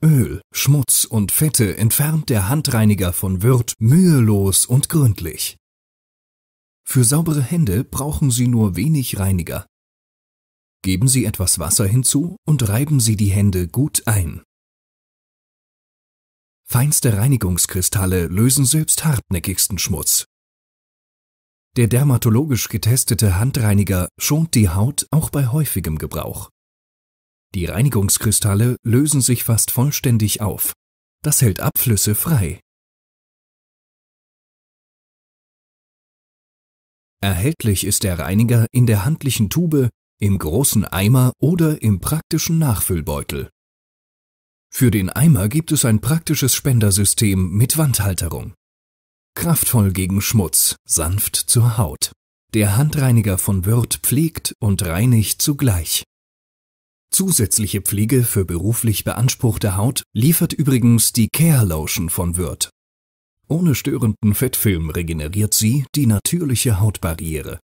Öl, Schmutz und Fette entfernt der Handreiniger von Wirt mühelos und gründlich. Für saubere Hände brauchen Sie nur wenig Reiniger. Geben Sie etwas Wasser hinzu und reiben Sie die Hände gut ein. Feinste Reinigungskristalle lösen selbst hartnäckigsten Schmutz. Der dermatologisch getestete Handreiniger schont die Haut auch bei häufigem Gebrauch. Die Reinigungskristalle lösen sich fast vollständig auf. Das hält Abflüsse frei. Erhältlich ist der Reiniger in der handlichen Tube, im großen Eimer oder im praktischen Nachfüllbeutel. Für den Eimer gibt es ein praktisches Spendersystem mit Wandhalterung. Kraftvoll gegen Schmutz, sanft zur Haut. Der Handreiniger von Wirth pflegt und reinigt zugleich. Zusätzliche Pflege für beruflich beanspruchte Haut liefert übrigens die Care Lotion von Würth. Ohne störenden Fettfilm regeneriert sie die natürliche Hautbarriere